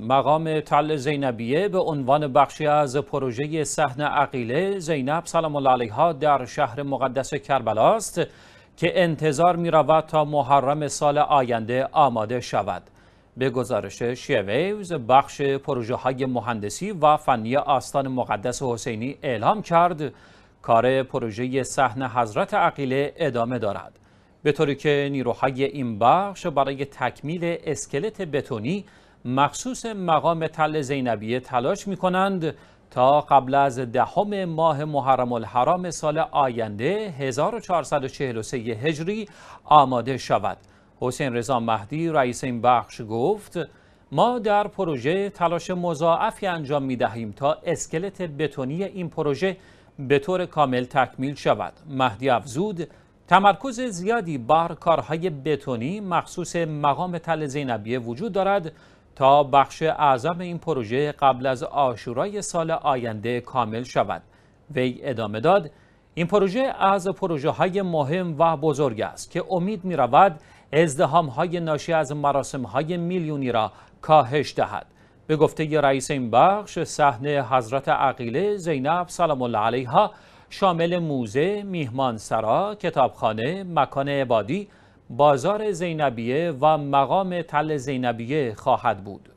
مقام تل زینبیه به عنوان بخشی از پروژه سحن عقیله زینب سلام الله علیها در شهر مقدس کربلا است که انتظار می رود تا محرم سال آینده آماده شود. به گزارش شیویوز بخش پروژه های مهندسی و فنی آستان مقدس حسینی اعلام کرد کار پروژه سحن حضرت عقیله ادامه دارد. به طوری که نیروهای این بخش برای تکمیل اسکلت بتونی مخصوص مقام تل زینبیه تلاش می کنند تا قبل از دهم ماه محرم الحرام سال آینده 1443 هجری آماده شود. حسین رضا مهدی رئیس این بخش گفت ما در پروژه تلاش مضاعفی انجام می دهیم تا اسکلت بتونی این پروژه به طور کامل تکمیل شود. مهدی افزود تمرکز زیادی بر کارهای بتونی مخصوص مقام تل زینبیه وجود دارد تا بخش اعظم این پروژه قبل از آشورای سال آینده کامل شود وی ادامه داد این پروژه از پروژه های مهم و بزرگ است که امید می رود ازدهام های ناشی از مراسم های میلیونی را کاهش دهد به گفته ی رئیس این بخش صحنه حضرت عقیله زینب سلام الله علیها شامل موزه، میهمان میهمانسرا، کتابخانه، مکان عبادی بازار زینبیه و مقام تل زینبیه خواهد بود.